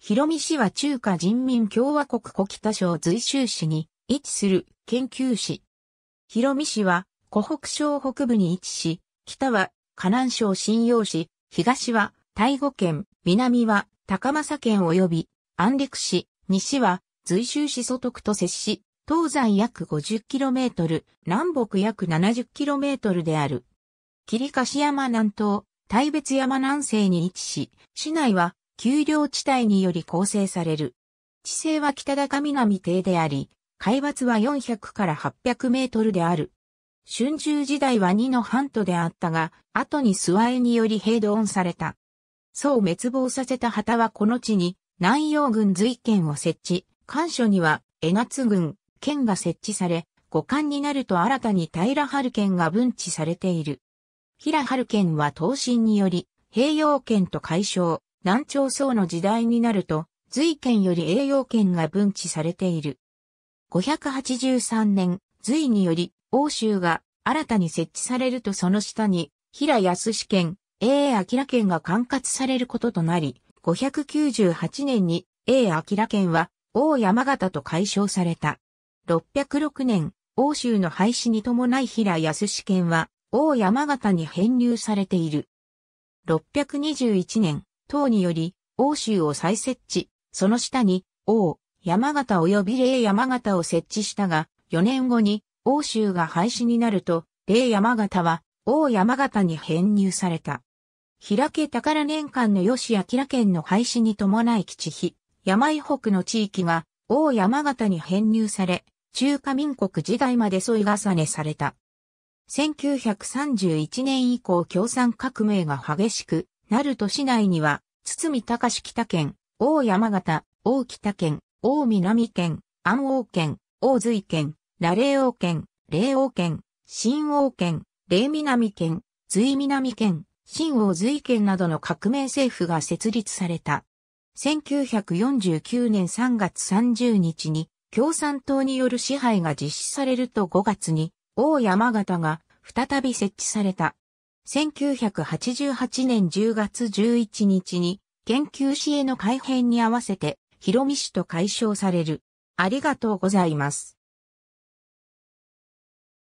広見市は中華人民共和国古北省随州市に位置する研究市。広見市は湖北省北部に位置し、北は河南省信陽市、東は大悟県、南は高政県及び安陸市、西は随州市外徳と接し、東西約 50km、南北約 70km である。霧柏山南東、大別山南西に位置し、市内は丘陵地帯により構成される。地勢は北高南低であり、海抜は400から800メートルである。春秋時代は2の半島であったが、後に諏訪絵により平ド温された。宋滅亡させた旗はこの地に南洋軍随県を設置、官所には江夏軍、県が設置され、五官になると新たに平春県が分置されている。平春県は東進により、平洋県と解消、南朝宋の時代になると、隋県より栄養圏が分置されている。583年、隋により、欧州が新たに設置されるとその下に、平安市県、永明県が管轄されることとなり、598年に永明県は、大山形と解消された。606年、欧州の廃止に伴い平安市県は、大山形に編入されている。621年、等により、欧州を再設置、その下に、王、山形及び霊山形を設置したが、4年後に、欧州が廃止になると、霊山形は、王山形に編入された。平家宝年間の吉明県の廃止に伴い基地山井北の地域が、王山形に編入され、中華民国時代まで添い重ねされた。1931年以降共産革命が激しく、鳴門市内には、堤高市北県、大山形、大北県、大南県、安王県、大髄県、羅霊王県、霊王県、新王県、霊南県、随南県、新王随県などの革命政府が設立された。1949年3月30日に共産党による支配が実施されると5月に大山形が再び設置された。1988年10月11日に、研究史への改編に合わせて、広見氏と解消される。ありがとうございます。